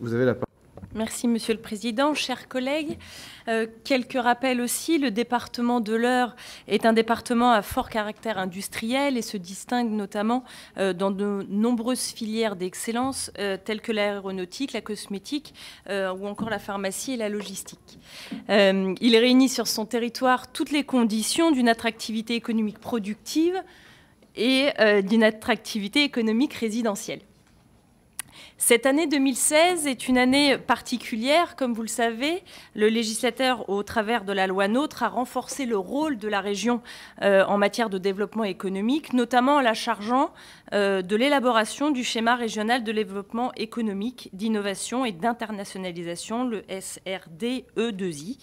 Vous avez la Merci, Monsieur le Président. Chers collègues, euh, quelques rappels aussi. Le département de l'Eure est un département à fort caractère industriel et se distingue notamment euh, dans de nombreuses filières d'excellence euh, telles que l'aéronautique, la cosmétique ou encore la pharmacie et la logistique. il réunit sur son territoire toutes les conditions d'une attractivité économique productive et d'une attractivité économique résidentielle. Cette année 2016 est une année particulière. Comme vous le savez, le législateur, au travers de la loi NOTRe, a renforcé le rôle de la région euh, en matière de développement économique, notamment en la chargeant euh, de l'élaboration du schéma régional de développement économique, d'innovation et d'internationalisation, le SRDE2I, e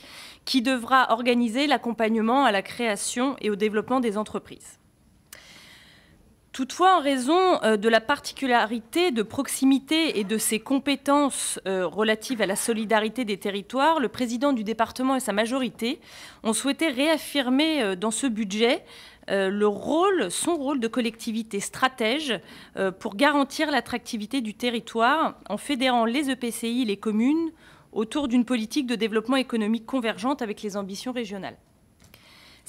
qui devra organiser l'accompagnement à la création et au développement des entreprises. Toutefois, en raison euh, de la particularité de proximité et de ses compétences euh, relatives à la solidarité des territoires, le président du département et sa majorité ont souhaité réaffirmer euh, dans ce budget son rôle de collectivité stratège pour garantir l'attractivité du territoire en fédérant les EPCI et les communes autour d'une politique de développement économique convergente avec les ambitions régionales.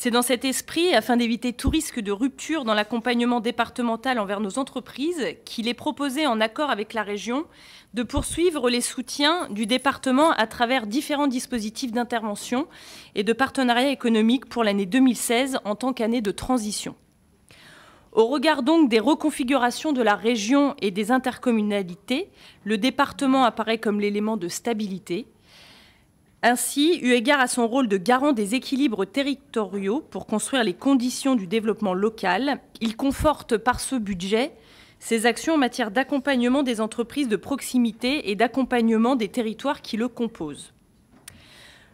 C'est dans cet esprit, afin d'éviter tout risque de rupture dans l'accompagnement départemental envers nos entreprises, qu'il est proposé, en accord avec la région, de poursuivre les soutiens du département à travers différents dispositifs d'intervention et de partenariat économique pour l'année 2016 en tant qu'année de transition. Au regard donc des reconfigurations de la région et des intercommunalités, le département apparaît comme l'élément de stabilité ainsi, eu égard à son rôle de garant des équilibres territoriaux pour construire les conditions du développement local, il conforte par ce budget ses actions en matière d'accompagnement des entreprises de proximité et d'accompagnement des territoires qui le composent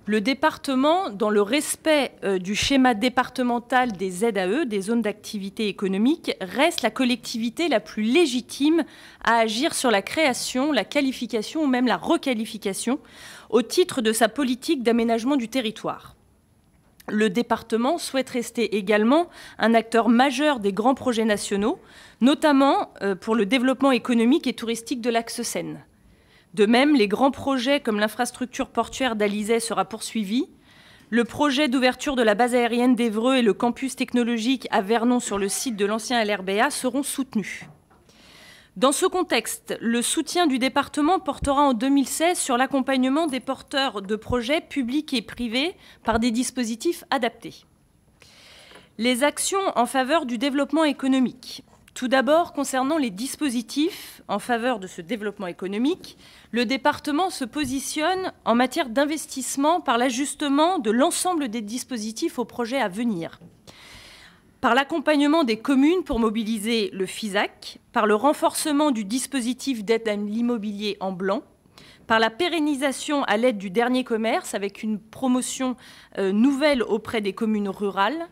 le département, dans le respect euh, du schéma départemental des ZAE, des zones d'activité économique, reste la collectivité la plus légitime à agir sur la création, la qualification ou même la requalification au titre de sa politique d'aménagement du territoire. Le département souhaite rester également un acteur majeur des grands projets nationaux, notamment euh, pour le développement économique et touristique de l'axe Seine. De même, les grands projets comme l'infrastructure portuaire d'Alizay sera poursuivi. Le projet d'ouverture de la base aérienne d'Evreux et le campus technologique à Vernon sur le site de l'ancien LRBA seront soutenus. Dans ce contexte, le soutien du département portera en 2016 sur l'accompagnement des porteurs de projets publics et privés par des dispositifs adaptés. Les actions en faveur du développement économique. Tout d'abord, concernant les dispositifs en faveur de ce développement économique, le département se positionne en matière d'investissement par l'ajustement de l'ensemble des dispositifs aux projets à venir, par l'accompagnement des communes pour mobiliser le FISAC, par le renforcement du dispositif d'aide à l'immobilier en blanc, par la pérennisation à l'aide du dernier commerce avec une promotion euh, nouvelle auprès des communes rurales,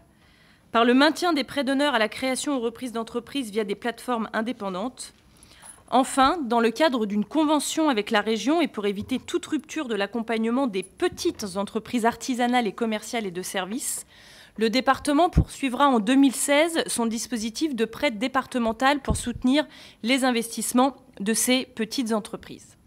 par le maintien des prêts d'honneur à la création ou reprise d'entreprises via des plateformes indépendantes. Enfin, dans le cadre d'une convention avec la région et pour éviter toute rupture de l'accompagnement des petites entreprises artisanales et commerciales et de services, le département poursuivra en 2016 son dispositif de prêt départemental pour soutenir les investissements de ces petites entreprises.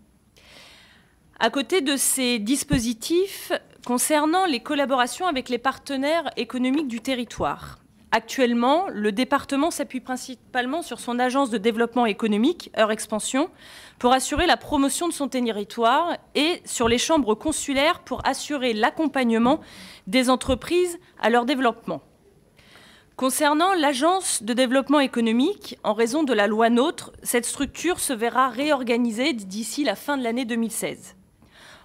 À côté de ces dispositifs, concernant les collaborations avec les partenaires économiques du territoire. Actuellement, le département s'appuie principalement sur son agence de développement économique, Heure Expansion, pour assurer la promotion de son territoire et sur les chambres consulaires pour assurer l'accompagnement des entreprises à leur développement. Concernant l'agence de développement économique, en raison de la loi NOTRe, cette structure se verra réorganisée d'ici la fin de l'année 2016.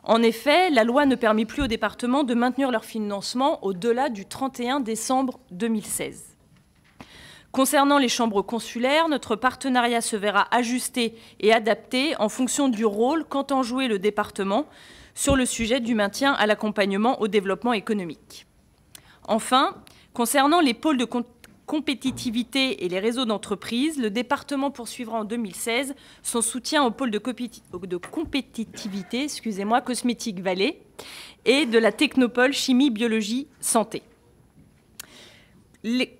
En effet, la loi ne permet plus aux départements de maintenir leur financement au-delà du 31 décembre 2016. Concernant les chambres consulaires, notre partenariat se verra ajusté et adapté en fonction du rôle qu'entend jouer le département sur le sujet du maintien à l'accompagnement au développement économique. Enfin, concernant les pôles de compétitivité et les réseaux d'entreprise, le département poursuivra en 2016 son soutien au pôle de, compétitivité excusez-moi, Cosmétique Vallée et de la Technopole Chimie, Biologie, Santé.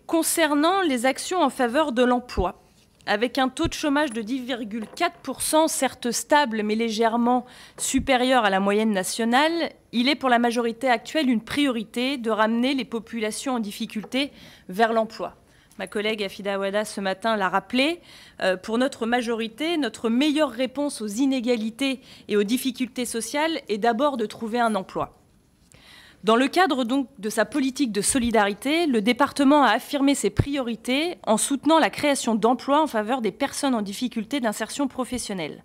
concernant les actions en faveur de l'emploi, avec un taux de chômage de 10,4%, certes stable mais légèrement supérieur à la moyenne nationale, il est pour la majorité actuelle une priorité de ramener les populations en difficulté vers l'emploi ma collègue Afida Wada ce matin l'a rappelé, euh, pour notre majorité, notre meilleure réponse aux inégalités et aux difficultés sociales est d'abord de trouver un emploi. Dans le cadre donc de sa politique de solidarité, le département a affirmé ses priorités en soutenant la création d'emplois en faveur des personnes en difficulté d'insertion professionnelle.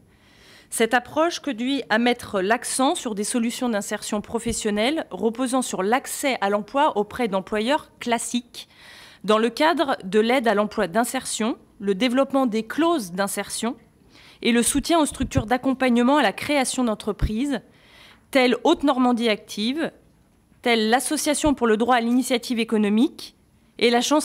Cette approche conduit à mettre l'accent sur des solutions d'insertion professionnelle reposant sur l'accès à l'emploi auprès d'employeurs classiques, dans le cadre de l'aide à l'emploi d'insertion, le développement des clauses d'insertion et le soutien aux structures d'accompagnement à la création d'entreprises, telles Haute-Normandie Active, telle l'Association pour le droit à l'initiative économique et la chance